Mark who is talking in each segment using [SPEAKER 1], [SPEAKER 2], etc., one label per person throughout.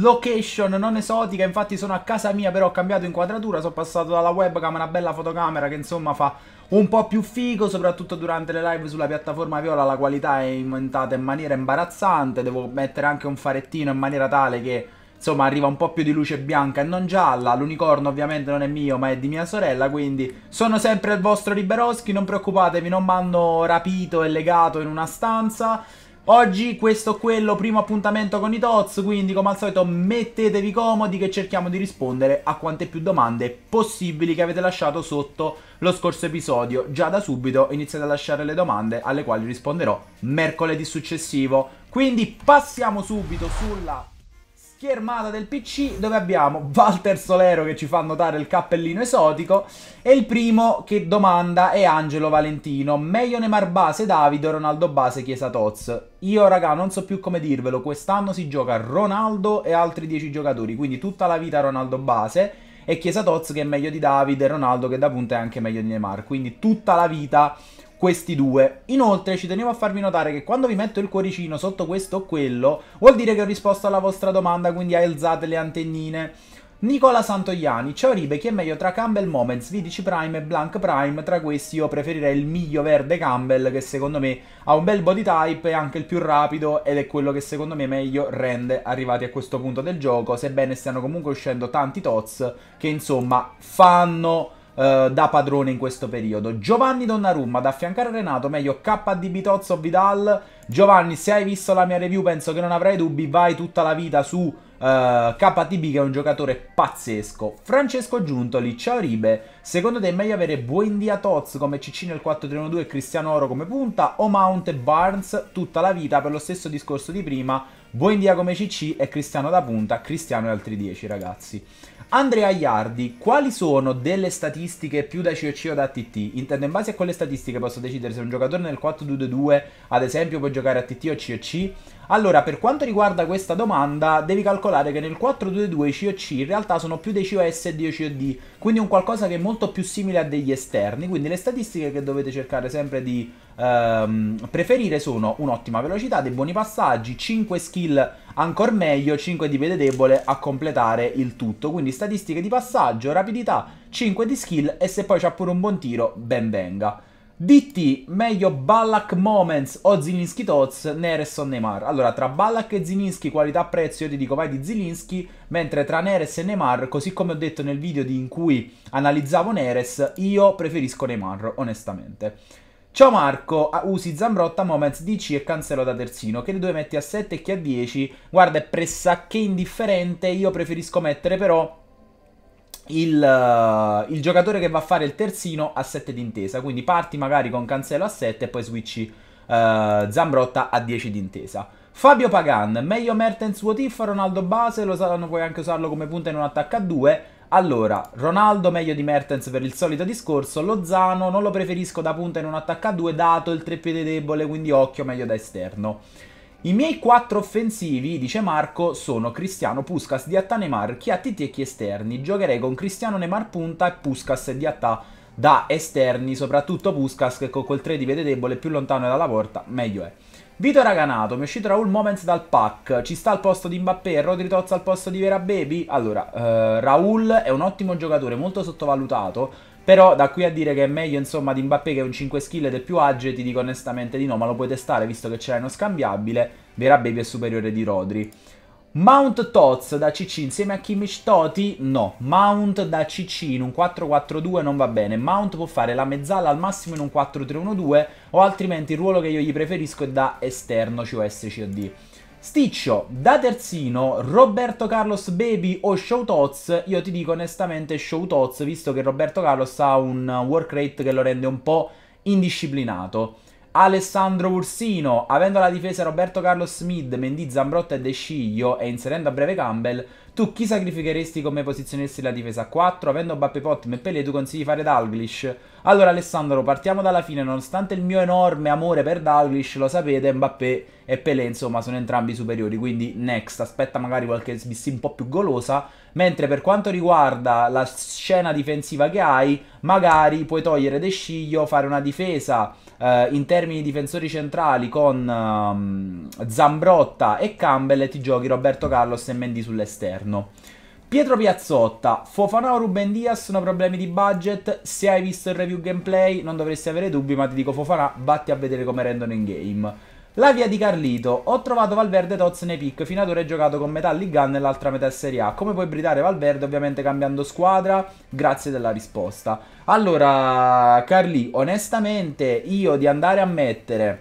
[SPEAKER 1] location non esotica, infatti sono a casa mia, però ho cambiato inquadratura, sono passato dalla webcam a una bella fotocamera che insomma fa un po' più figo, soprattutto durante le live sulla piattaforma Viola la qualità è aumentata in maniera imbarazzante, devo mettere anche un farettino in maniera tale che insomma arriva un po' più di luce bianca e non gialla, l'unicorno ovviamente non è mio ma è di mia sorella, quindi sono sempre il vostro Liberoschi, non preoccupatevi, non mi hanno rapito e legato in una stanza, Oggi questo quello primo appuntamento con i TOTS, quindi come al solito mettetevi comodi che cerchiamo di rispondere a quante più domande possibili che avete lasciato sotto lo scorso episodio. Già da subito iniziate a lasciare le domande alle quali risponderò mercoledì successivo. Quindi passiamo subito sulla schermata del PC dove abbiamo Walter Solero che ci fa notare il cappellino esotico e il primo che domanda è Angelo Valentino, meglio Neymar base Davido, Ronaldo base Chiesa Toz. Io raga non so più come dirvelo, quest'anno si gioca Ronaldo e altri 10 giocatori, quindi tutta la vita Ronaldo base e Chiesa Toz che è meglio di Davide, e Ronaldo che da punta è anche meglio di Neymar, quindi tutta la vita questi due. Inoltre ci tenevo a farvi notare che quando vi metto il cuoricino sotto questo o quello, vuol dire che ho risposto alla vostra domanda, quindi alzate le antennine. Nicola Santoiani, ciao Ribe, chi è meglio tra Campbell Moments, Vidici Prime e Blank Prime? Tra questi io preferirei il miglio verde Campbell che secondo me ha un bel body type e anche il più rapido ed è quello che secondo me meglio rende arrivati a questo punto del gioco, sebbene stiano comunque uscendo tanti tots che insomma fanno eh, da padrone in questo periodo. Giovanni Donnarumma da affiancare Renato, meglio KD Bitozzo Vidal. Giovanni, se hai visto la mia review, penso che non avrai dubbi, vai tutta la vita su eh, KTB che è un giocatore pazzesco. Francesco Giuntoli, ciao Ribe. Secondo te è meglio avere Buendia Toz come CC nel 4-3-1-2 e Cristiano Oro come punta o Mount e Barnes tutta la vita per lo stesso discorso di prima? Buendia come CC e Cristiano da punta, Cristiano e altri 10 ragazzi. Andrea Iardi, quali sono delle statistiche più da COC o da TT? Intendo in base a quelle statistiche posso decidere se un giocatore nel 4-2-2 ad esempio può giocare a TT o COC? Allora, per quanto riguarda questa domanda, devi calcolare che nel 4-2-2 i COC in realtà sono più dei COS e dei COD, quindi un qualcosa che è molto molto più simile a degli esterni, quindi le statistiche che dovete cercare sempre di ehm, preferire sono un'ottima velocità, dei buoni passaggi, 5 skill ancora meglio, 5 di piede debole a completare il tutto, quindi statistiche di passaggio, rapidità, 5 di skill e se poi c'ha pure un buon tiro, ben venga. DT, meglio Ballack Moments o Zilinski Tots, Neres o Neymar? Allora, tra Ballack e Zilinski, qualità-prezzo, io ti dico vai di Zilinski, mentre tra Neres e Neymar, così come ho detto nel video in cui analizzavo Neres, io preferisco Neymar, onestamente. Ciao Marco, usi Zambrotta, Moments DC e Cancelo da terzino, che li due metti a 7 e chi a 10? Guarda, è pressacché indifferente, io preferisco mettere però il, eh, il, giocatore che va a fare il terzino a 7 d'intesa. Quindi parti magari con Cancelo a 7 e poi switchi uh, Zambrotta a 10 d'intesa. Fabio Pagan, meglio Mertens What if Ronaldo base, lo saranno, puoi anche usarlo come punta in un attacco a 2. Allora, Ronaldo meglio di Mertens per il solito discorso, Lozano non lo preferisco da punta in un attacco a 2 dato il treppiede debole, quindi occhio meglio da esterno. I miei quattro offensivi, dice Marco, sono Cristiano, Puskas, Diatta, Neymar, e chi esterni. Giocherei con Cristiano, Neymar punta e Puskas e Diatta da esterni, soprattutto Puskas che col 3 di piede debole più lontano è dalla porta, meglio è. Vito Raganato, mi è uscito Raul Moments dal pack, ci sta al posto di Mbappé, Rodri Tozza al posto di Vera Baby? Allora, eh, Raul è un ottimo giocatore, molto sottovalutato, però da qui a dire che è meglio insomma di Mbappé che un 5 skill del più agile, ti dico onestamente di no, ma lo puoi testare visto che ce l'hai uno scambiabile, Vera Baby è superiore di Rodri. Mount Tots da CC insieme a Kimmich Toti? No, Mount da CC in un 4-4-2 non va bene. Mount può fare la mezzala al massimo in un 4-3-1-2 o altrimenti il ruolo che io gli preferisco è da esterno, cioè S, C Sticcio, da terzino, Roberto Carlos Baby o Showtoz? Io ti dico onestamente Showtoz, visto che Roberto Carlos ha un work rate che lo rende un po' indisciplinato. Alessandro Ursino, avendo alla difesa Roberto Carlos Smith, Mendy, Zambrotta e De Sciglio e inserendo a breve Campbell, tu chi sacrificheresti come posizioneresti la difesa 4? Avendo Bappe Potm e Pelé tu consigli di fare Dalglish? Allora Alessandro, partiamo dalla fine, nonostante il mio enorme amore per Dalglish, lo sapete, Mbappé e Pelé insomma sono entrambi superiori, quindi next, aspetta magari qualche sbissi un po' più golosa, mentre per quanto riguarda la scena difensiva che hai, magari puoi togliere De Sciglio, fare una difesa eh, in termini difensori centrali con um, Zambrotta e Campbell e ti giochi Roberto Carlos e Mendy sull'esterno. Pietro Piazzotta, Fofana o Ruben Diaz sono problemi di budget, se hai visto il review gameplay non dovresti avere dubbi ma ti dico Fofana, batti a vedere come rendono in game. La via di Carlito. Ho trovato Valverde Toz nei pick. Fino ad ora è giocato con metà Ligan e l'altra metà Serie A. Come puoi bridare Valverde? Ovviamente cambiando squadra. Grazie della risposta. Allora, Carli, onestamente io di andare a mettere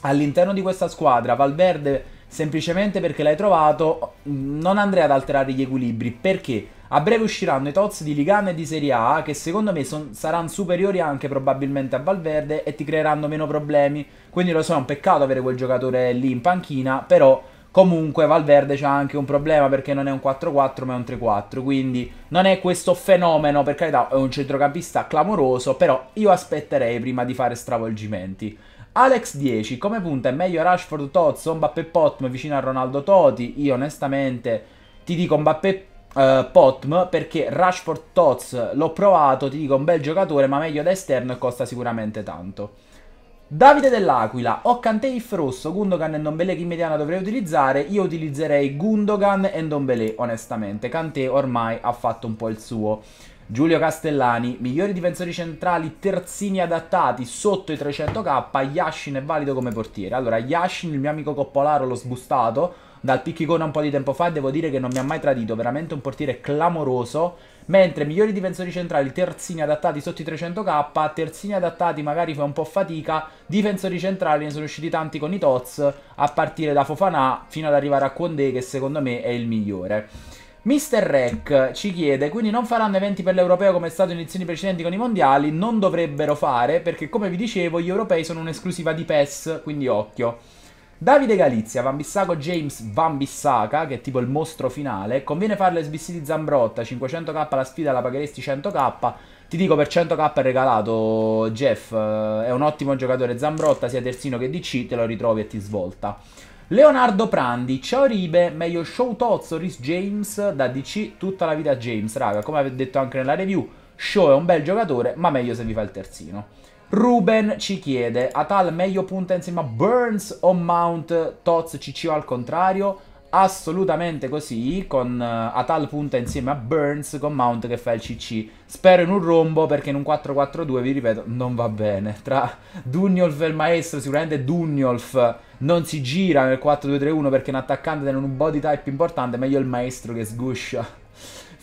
[SPEAKER 1] all'interno di questa squadra Valverde semplicemente perché l'hai trovato, non andrei ad alterare gli equilibri. Perché? A breve usciranno i Toz di Ligan e di Serie A che secondo me son, saranno superiori anche probabilmente a Valverde e ti creeranno meno problemi. Quindi lo so, è un peccato avere quel giocatore lì in panchina, però comunque Valverde c'ha anche un problema perché non è un 4-4 ma è un 3-4, quindi non è questo fenomeno, per carità è un centrocampista clamoroso, però io aspetterei prima di fare stravolgimenti. Alex 10, come punta è meglio Rashford Tozzo, Mbappé Potm vicino a Ronaldo Toti? Io onestamente ti dico Mbappé Uh, eh, Potm perché Rashford Tots l'ho provato, ti dico un bel giocatore ma meglio da esterno e costa sicuramente tanto. Davide dell'Aquila, ho Canteif rosso, Gundogan e Ndombele che in mediana dovrei utilizzare, io utilizzerei Gundogan e Ndombele onestamente, Kanté ormai ha fatto un po' il suo. Giulio Castellani, migliori difensori centrali, terzini adattati sotto i 300k, Yashin è valido come portiere. Allora Yashin, il mio amico Coppolaro, l'ho sbustato, dal piccicone un po' di tempo fa, devo dire che non mi ha mai tradito, veramente un portiere clamoroso. Mentre migliori difensori centrali, terzini adattati sotto i 300k, terzini adattati magari fa un po' fatica, difensori centrali ne sono usciti tanti con i Tots, a partire da Fofanà fino ad arrivare a Condé che secondo me è il migliore. Mister Rec ci chiede, quindi non faranno eventi per l'europeo come è stato in edizioni precedenti con i mondiali? Non dovrebbero fare, perché come vi dicevo gli europei sono un'esclusiva di PES, quindi occhio. Davide Galizia, Van Bissaco James Van Bissaca, che è tipo il mostro finale. Conviene farle SBC di Zambrotta, 500k la sfida, la pagheresti 100k. Ti dico per 100k è regalato Jeff, eh, è un ottimo giocatore Zambrotta, sia terzino che DC, te lo ritrovi e ti svolta. Leonardo Prandi, ciao Ribe, meglio show Tozzo, Rhys James, da DC tutta la vita James, raga, come avete detto anche nella review, show è un bel giocatore, ma meglio se vi fa il terzino. Ruben ci chiede, Atal meglio punta insieme a Burns o Mount? Toz CCO al contrario? Assolutamente così, con uh, eh, Atal punta insieme a Burns, con Mount che fa il CC. Spero in un rombo perché in un 4-4-2, vi ripeto, non va bene. Tra Dunjolf e il maestro, sicuramente Dunjolf non si gira nel 4-2-3-1 perché un attaccante tiene un body type importante, meglio il maestro che sguscia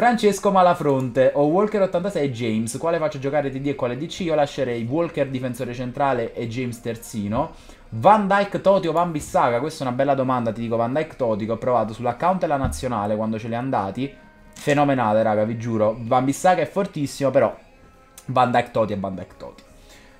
[SPEAKER 1] Francesco Malafronte o Walker 86 e James, quale faccio giocare TD e quale DC? Io lascerei Walker difensore centrale e James terzino. Van Dyke Toti o Van Bissaga? Questa è una bella domanda, ti dico Van Dyke Toti che ho provato sull'account della nazionale quando ce li è andati. Fenomenale, raga, vi giuro. Van Bissaga è fortissimo, però Van Dyke Toti è Van Dyke Toti.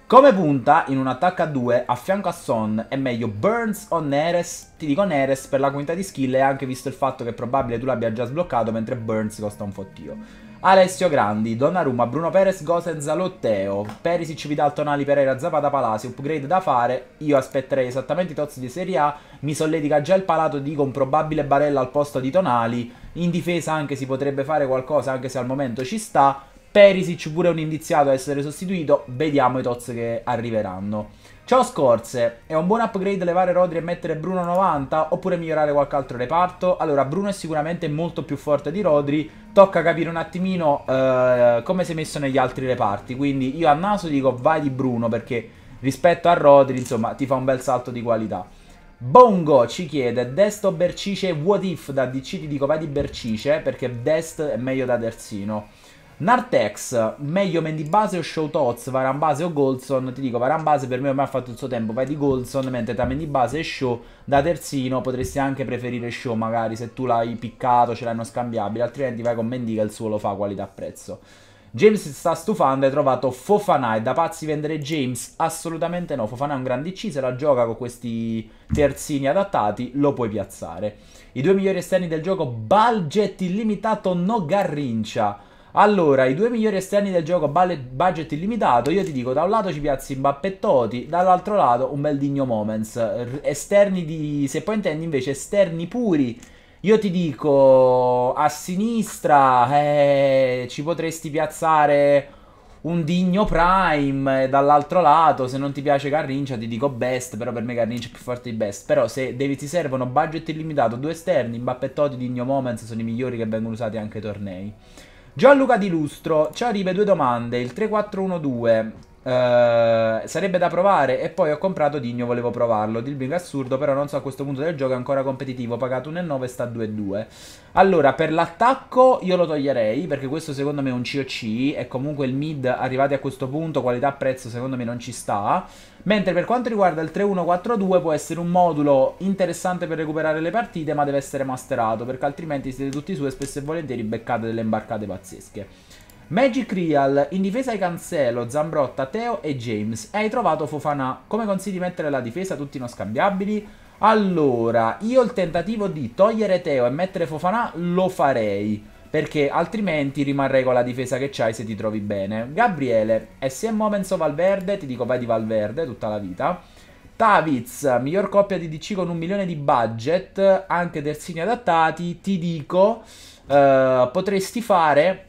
[SPEAKER 1] Come punta in un attacco a 2 a fianco a Son è meglio Burns o Neres? Ti dico Neres per la quantità di skill e anche visto il fatto che è probabile tu l'abbia già sbloccato mentre Burns costa un fottio. Alessio Grandi, Donnarumma, Bruno Perez, Gosen, Zalotteo, Perisic, Vidal, Tonali, Pereira, Zapata, Palasi, upgrade da fare, io aspetterei esattamente i tozzi di Serie A, mi solletica già il palato, dico un probabile Barella al posto di Tonali, in difesa anche si potrebbe fare qualcosa anche se al momento ci sta, Perisic pure un indiziato a essere sostituito, vediamo i Toz che arriveranno. Ciao Scorze, è un buon upgrade levare Rodri e mettere Bruno 90 oppure migliorare qualche altro reparto? Allora Bruno è sicuramente molto più forte di Rodri, tocca capire un attimino eh, come si è messo negli altri reparti, quindi io a naso dico vai di Bruno perché rispetto a Rodri insomma ti fa un bel salto di qualità. Bongo ci chiede Dest o Bercice what if da DC ti dico vai di Bercice perché Dest è meglio da Terzino. Nartex, meglio Mendy base o Show Tots, Varan base o Golson? Ti dico, Varan base per me ormai ha fatto il suo tempo, vai di Golson, mentre tra Mendy base e Show, da terzino potresti anche preferire Show magari, se tu l'hai piccato, ce l'hanno scambiabile, altrimenti vai con Mendy che il suo lo fa qualità-prezzo. James si sta stufando hai trovato Fofana. È da pazzi vendere James? Assolutamente no. Fofana è un grande C, se la gioca con questi terzini adattati, lo puoi piazzare. I due migliori esterni del gioco, Balget illimitato, no Garrincia. Allora, i due migliori esterni del gioco a budget illimitato, io ti dico, da un lato ci piazzi Mbappé Toti, dall'altro lato un bel Digno Moments. Esterni di... se poi intendi invece esterni puri, io ti dico, a sinistra eh, ci potresti piazzare un Digno Prime, dall'altro lato se non ti piace Carrincia ti dico Best, però per me Carrincia è più forte di Best. Però se devi, ti servono budget illimitato, due esterni, Mbappé Toti, Digno Moments sono i migliori che vengono usati anche ai tornei. Gianluca Di Lustro ci arriva due domande. Il 3412 eh, sarebbe da provare e poi ho comprato Digno, volevo provarlo. Dilbing assurdo, però non so a questo punto del gioco è ancora competitivo. Pagato 1,9 sta 2,2. Allora, per l'attacco io lo toglierei perché questo secondo me è un COC e comunque il mid arrivati a questo punto, qualità-prezzo secondo me non ci sta. Mentre per quanto riguarda il 3-1-4-2 può essere un modulo interessante per recuperare le partite, ma deve essere masterato, perché altrimenti siete tutti su e spesso e volentieri beccate delle imbarcate pazzesche. Magic Real, in difesa hai Cancelo, Zambrotta, Teo e James. E hai trovato Fofana. Come consigli mettere la difesa? Tutti non scambiabili? Allora, io il tentativo di togliere Teo e mettere Fofana lo farei perché altrimenti rimarrei con la difesa che c'hai se ti trovi bene. Gabriele, SM se Moments of Valverde, ti dico vai di Valverde tutta la vita. Taviz, miglior coppia di DC con un milione di budget, anche terzini adattati, ti dico, eh, potresti fare,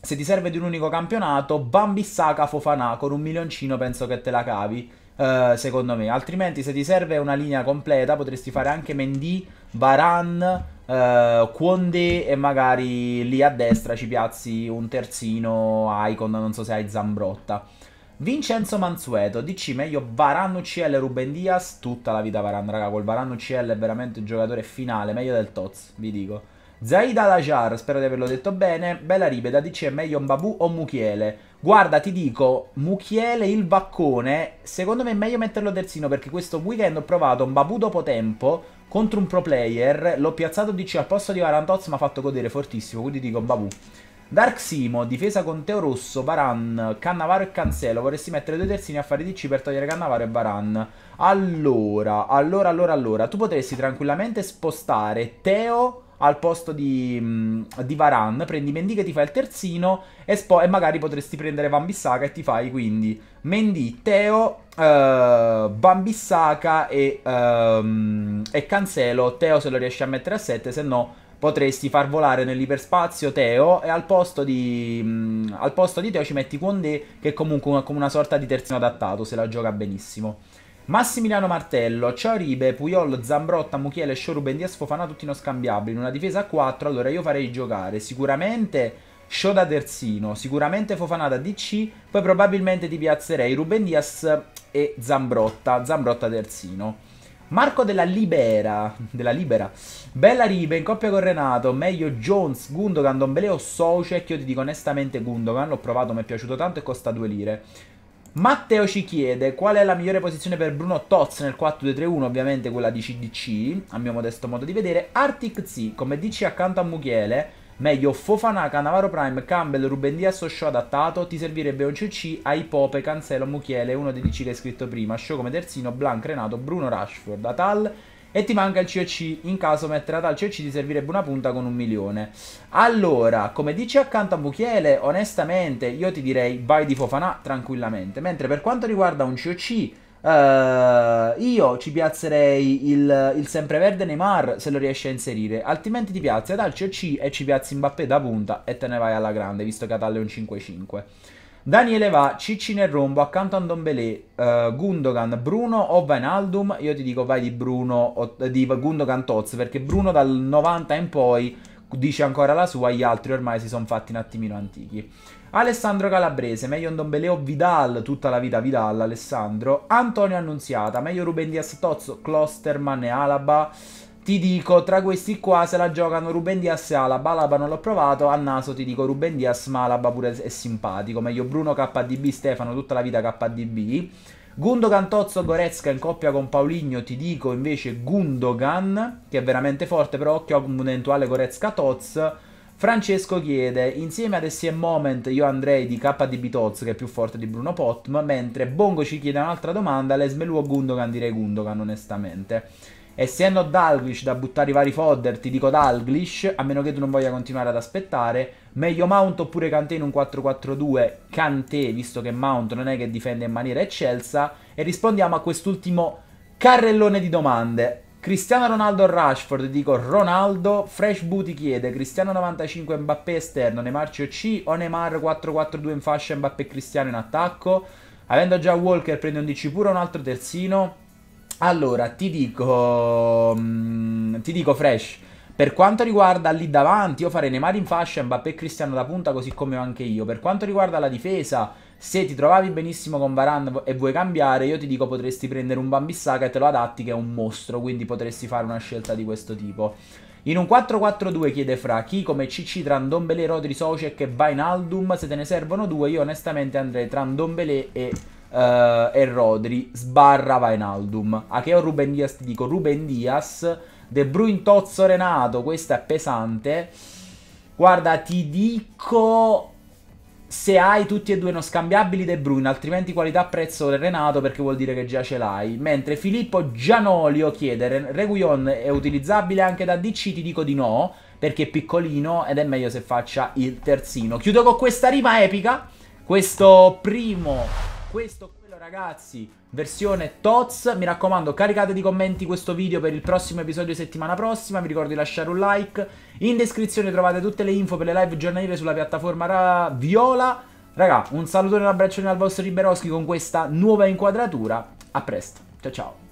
[SPEAKER 1] se ti serve di un unico campionato, Bambi Saka Fofanà, con un milioncino penso che te la cavi. Eh, secondo me. Altrimenti se ti serve una linea completa potresti fare anche Mendy, Varan, eh, Quonde e magari lì a destra ci piazzi un terzino, Icon, non so se hai Zambrotta. Vincenzo Mansueto, DC meglio Varan UCL Ruben Diaz, tutta la vita Varan, raga, col Varan UCL è veramente un giocatore finale, meglio del Toz, vi dico. Zaid Al-Ajar, spero di averlo detto bene. Bella Ribe, da DC è meglio Mbabu o Mukiele? Guarda, ti dico, Mukiele il baccone, secondo me è meglio metterlo terzino perché questo weekend ho provato Mbabu dopo tempo contro un pro player, l'ho piazzato DC al posto di Varantoz ma ha fatto godere fortissimo, quindi dico Mbabu. Dark Simo, difesa con Teo Rosso, Baran, Cannavaro e Cancelo. Vorresti mettere due terzini a fare DC per togliere Cannavaro e Baran. Allora, allora, allora, allora. Tu potresti tranquillamente spostare Teo al posto di, mm, di Varan, prendi Mendy che ti fa il terzino e, e, magari potresti prendere Bambissaka e ti fai quindi Mendy, Teo, uh, Bambissaka e, um, e Cancelo, Teo se lo riesci a mettere a 7, se no potresti far volare nell'iperspazio Teo e al posto di, mh, mm, al posto di Teo ci metti Condé che è comunque una, come una sorta di terzino adattato se la gioca benissimo. Massimiliano Martello, Ciao Ribe, Puyol, Zambrotta, Muchiele, Sciorub, Dias, Fofana, tutti non scambiabili. In una difesa a 4, allora io farei giocare sicuramente... Show da terzino, sicuramente Fofana da DC, poi probabilmente ti piazzerei Ruben Diaz e Zambrotta, Zambrotta terzino. Marco della Libera, della Libera, Bella Ribe in coppia con Renato, meglio Jones, Gundogan, Dombele o Socek, io ti dico onestamente Gundogan, l'ho provato, mi è piaciuto tanto e costa 2 lire. Matteo ci chiede qual è la migliore posizione per Bruno Toz nel 4-2-3-1, ovviamente quella di CDC, a mio modesto modo di vedere. Arctic Z come DC accanto a Muchiele, meglio Fofana, Canavaro Prime, Campbell, Ruben Diaz o Show adattato, ti servirebbe un CC, hai Pope, Cancelo, Muchiele, uno dei DC che hai scritto prima, Show come terzino, Blanc, Renato, Bruno Rashford, Atal e ti manca il COC, in caso metterà dal COC ti servirebbe una punta con un milione. Allora, come dici accanto a Muchiele, onestamente io ti direi vai di Fofana tranquillamente, mentre per quanto riguarda un COC... Uh, eh, io ci piazzerei il, il, sempreverde Neymar se lo riesci a inserire, altrimenti ti piazzi ad Alcio C e ci piazzi Mbappé da punta e te ne vai alla grande, visto che a Atalè è un 5-5. Daniele va, Cicci nel rombo, accanto a Ndombele, uh, Gundogan, Bruno o Vainaldum. Io ti dico vai di Bruno, o, eh, di Gundogan Toz, perché Bruno dal 90 in poi dice ancora la sua, gli altri ormai si sono fatti un attimino antichi. Alessandro Calabrese, meglio Ndombele o Vidal, tutta la vita Vidal, Alessandro. Antonio Annunziata, meglio Ruben Diaz Tozzo, Klosterman e Alaba. Ti dico, tra questi qua se la giocano Ruben Dias e Alaba. Alaba non l'ho provato, a naso ti dico Ruben Dias, ma Alaba pure è simpatico. Meglio Bruno KDB, Stefano, tutta la vita KDB. Gundogan Tozzo Goretzka in coppia con Pauligno, ti dico invece Gundogan, che è veramente forte, però occhio a un eventuale Goretzka Toz. Francesco chiede, insieme ad SM Moment io andrei di KDB Toz, che è più forte di Bruno Potm, mentre Bongo ci chiede un'altra domanda, Lesmelu o Gundogan? Direi Gundogan onestamente. E se Essendo Dalglish da buttare i vari fodder, ti dico Dalglish, a meno che tu non voglia continuare ad aspettare. Meglio Mount oppure Kanté in un 4-4-2, Kanté, visto che Mount non è che difende in maniera eccelsa. E rispondiamo a quest'ultimo carrellone di domande. Cristiano Ronaldo Rashford, dico Ronaldo, Fresh Booty chiede Cristiano 95 Mbappé esterno, Neymar CC o Neymar 4-4-2 in fascia Mbappé Cristiano in attacco? Avendo già Walker prende un DC pure un altro terzino? Allora, ti dico... Mm, ti dico Fresh. Per quanto riguarda lì davanti, io farei Neymar in fascia, Mbappé e Cristiano da punta, così come ho anche io. Per quanto riguarda la difesa, se ti trovavi benissimo con Varane e vuoi cambiare, io ti dico potresti prendere un Bambissaka e te lo adatti che è un mostro, quindi potresti fare una scelta di questo tipo. In un 4-4-2 chiede fra chi come CC Trandombele, Rodri Socek e Vainaldum, se te ne servono due, io onestamente andrei Trandombele e Uh, e Rodri sbarra Vainaldum. Acheo Ruben Dias, ti dico Ruben Dias, De Bruyne Tozzo Renato, questo è pesante. Guarda, ti dico se hai tutti e due non scambiabili De Bruyne, altrimenti qualità prezzo del Renato perché vuol dire che già ce l'hai. Mentre Filippo Gianolio chiede Reguion è utilizzabile anche da DC, ti dico di no, perché è piccolino ed è meglio se faccia il terzino. Chiudo con questa rima epica, questo primo questo quello ragazzi versione TOTS mi raccomando caricate di commenti questo video per il prossimo episodio settimana prossima vi ricordo di lasciare un like in descrizione trovate tutte le info per le live giornaliere sulla piattaforma Ra Viola raga un saluto e un abbraccione al vostro Riberoschi con questa nuova inquadratura a presto ciao ciao